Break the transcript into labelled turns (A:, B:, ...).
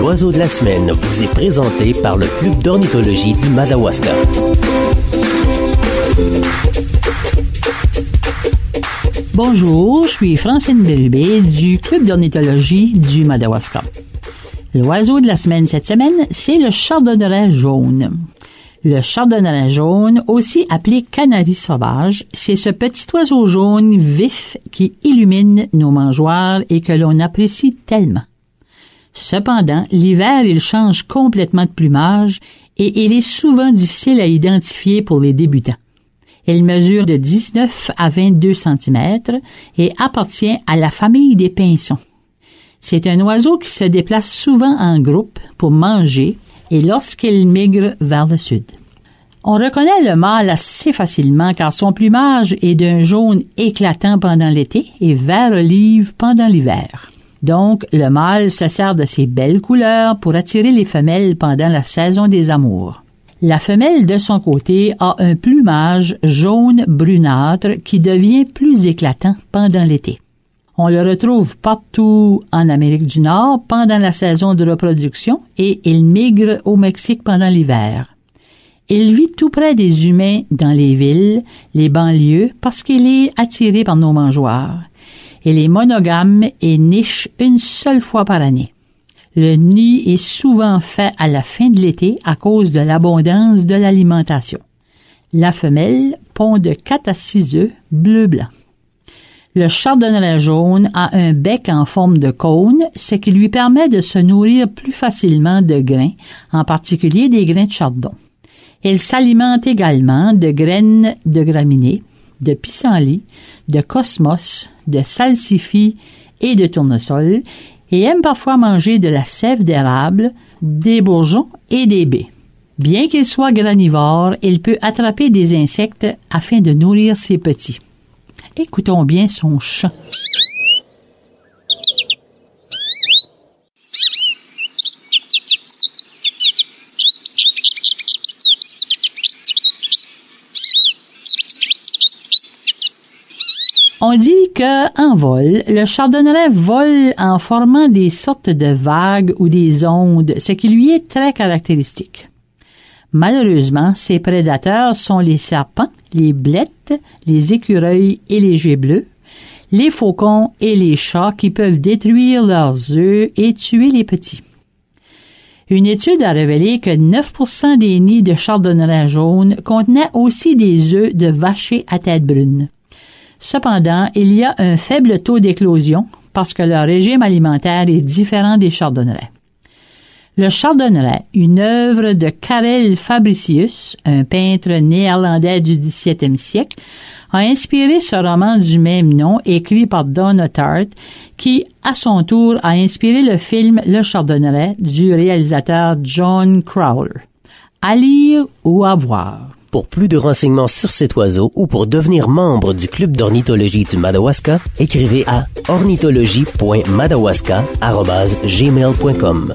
A: L'oiseau de la semaine vous est présenté par le Club d'ornithologie du Madawaska.
B: Bonjour, je suis Francine Bilbé du Club d'ornithologie du Madawaska. L'oiseau de la semaine cette semaine, c'est le chardonneret jaune. Le chardonneret jaune, aussi appelé canari sauvage, c'est ce petit oiseau jaune vif qui illumine nos mangeoires et que l'on apprécie tellement. Cependant, l'hiver, il change complètement de plumage et il est souvent difficile à identifier pour les débutants. Il mesure de 19 à 22 cm et appartient à la famille des pinsons. C'est un oiseau qui se déplace souvent en groupe pour manger et lorsqu'il migre vers le sud. On reconnaît le mâle assez facilement car son plumage est d'un jaune éclatant pendant l'été et vert olive pendant l'hiver. Donc, le mâle se sert de ses belles couleurs pour attirer les femelles pendant la saison des amours. La femelle, de son côté, a un plumage jaune brunâtre qui devient plus éclatant pendant l'été. On le retrouve partout en Amérique du Nord pendant la saison de reproduction et il migre au Mexique pendant l'hiver. Il vit tout près des humains dans les villes, les banlieues, parce qu'il est attiré par nos mangeoires. Elle est monogame et niche une seule fois par année. Le nid est souvent fait à la fin de l'été à cause de l'abondance de l'alimentation. La femelle pond de 4 à 6 œufs bleu-blanc. Le chardonneret jaune a un bec en forme de cône, ce qui lui permet de se nourrir plus facilement de grains, en particulier des grains de chardon. Il s'alimente également de graines de graminées, de pissenlit, de cosmos, de salsifis et de tournesol, et aime parfois manger de la sève d'érable, des bourgeons et des baies. Bien qu'il soit granivore, il peut attraper des insectes afin de nourrir ses petits. Écoutons bien son chant. On dit que en vol, le chardonneret vole en formant des sortes de vagues ou des ondes, ce qui lui est très caractéristique. Malheureusement, ses prédateurs sont les serpents, les blettes, les écureuils et les jets bleus, les faucons et les chats qui peuvent détruire leurs œufs et tuer les petits. Une étude a révélé que 9 des nids de chardonneret jaune contenaient aussi des œufs de vachers à tête brune. Cependant, il y a un faible taux d'éclosion parce que leur régime alimentaire est différent des chardonnerets. Le chardonneret, une œuvre de Karel Fabricius, un peintre néerlandais du XVIIe siècle, a inspiré ce roman du même nom écrit par Donna Tartt, qui, à son tour, a inspiré le film Le Chardonneret du réalisateur John Crowler. À lire ou à voir.
A: Pour plus de renseignements sur cet oiseau ou pour devenir membre du Club d'ornithologie du Madawaska, écrivez à ornithologie.madawaska.gmail.com.